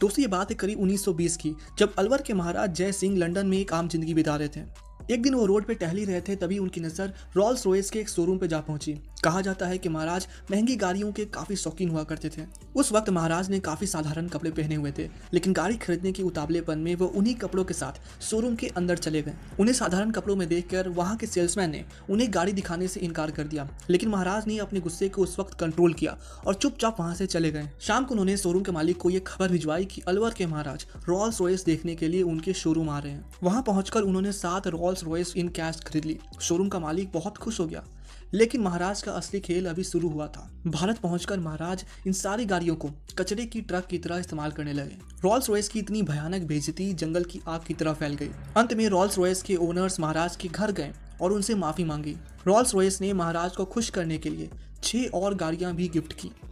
दोस्तों ये बात है करीब 1920 की जब अलवर के महाराज जय सिंह लंदन में एक आम जिंदगी बिता रहे थे एक दिन वो रोड पे टहली रहे थे तभी उनकी नज़र रॉल्स रोयस के एक शोरूम पर जा पहुंची कहा जाता है कि महाराज महंगी गाड़ियों के काफ़ी शौकीन हुआ करते थे उस वक्त महाराज ने काफ़ी साधारण कपड़े पहने हुए थे लेकिन गाड़ी खरीदने की उतावलेपन में वो उन्हीं कपड़ों के साथ शोरूम के अंदर चले गए उन्हें साधारण कपड़ों में देखकर वहां के सेल्समैन ने उन्हें गाड़ी दिखाने से इनकार कर दिया लेकिन महाराज ने अपने गुस्से को उस वक्त कंट्रोल किया और चुपचाप वहां से चले गए शाम को उन्होंने शोरूम के मालिक को यह खबर भिजवाई की अलवर के महाराज रॉल्स रॉयस देखने के लिए उनके शोरूम आ रहे हैं वहां पहुंचकर उन्होंने सात Rolls Rolls Royce in cash खरीद ली शोरूम का मालिक बहुत खुश हो गया लेकिन महाराज का असली खेल अभी शुरू हुआ था भारत पहुंचकर महाराज इन सारी गाड़ियों को कचरे की ट्रक की तरह इस्तेमाल करने लगे रॉल्स रॉयस की इतनी भयानक बेजती जंगल की आग की तरह फैल गई अंत में रॉल्स रॉयस के ओनर्स महाराज के घर गए और उनसे माफी मांगी रॉल्स रॉयस ने महाराज को खुश करने के लिए छह और गाड़ियां भी गिफ्ट की